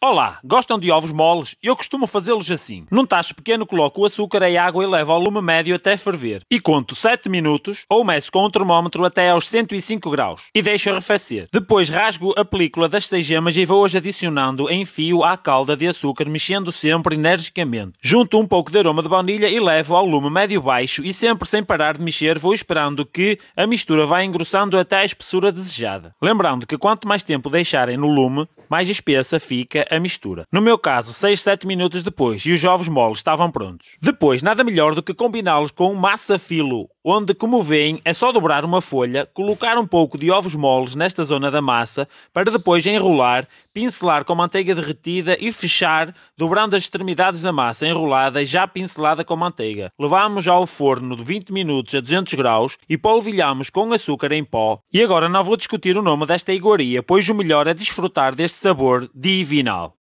Olá, gostam de ovos moles? Eu costumo fazê-los assim. Num tacho pequeno coloco o açúcar e água e levo ao lume médio até ferver. E conto 7 minutos ou meço com um termómetro até aos 105 graus. E deixo arrefecer. Depois rasgo a película das 6 gemas e vou-as adicionando em fio à calda de açúcar, mexendo sempre energicamente. Junto um pouco de aroma de baunilha e levo ao lume médio-baixo e sempre sem parar de mexer vou esperando que a mistura vá engrossando até a espessura desejada. Lembrando que quanto mais tempo deixarem no lume, mais espessa fica a mistura. No meu caso, 6, 7 minutos depois e os ovos moles estavam prontos. Depois, nada melhor do que combiná-los com massa filo onde, como veem, é só dobrar uma folha, colocar um pouco de ovos moles nesta zona da massa, para depois enrolar, pincelar com manteiga derretida e fechar, dobrando as extremidades da massa enrolada e já pincelada com manteiga. Levamos ao forno de 20 minutos a 200 graus e polvilhamos com açúcar em pó. E agora não vou discutir o nome desta iguaria, pois o melhor é desfrutar deste sabor divinal.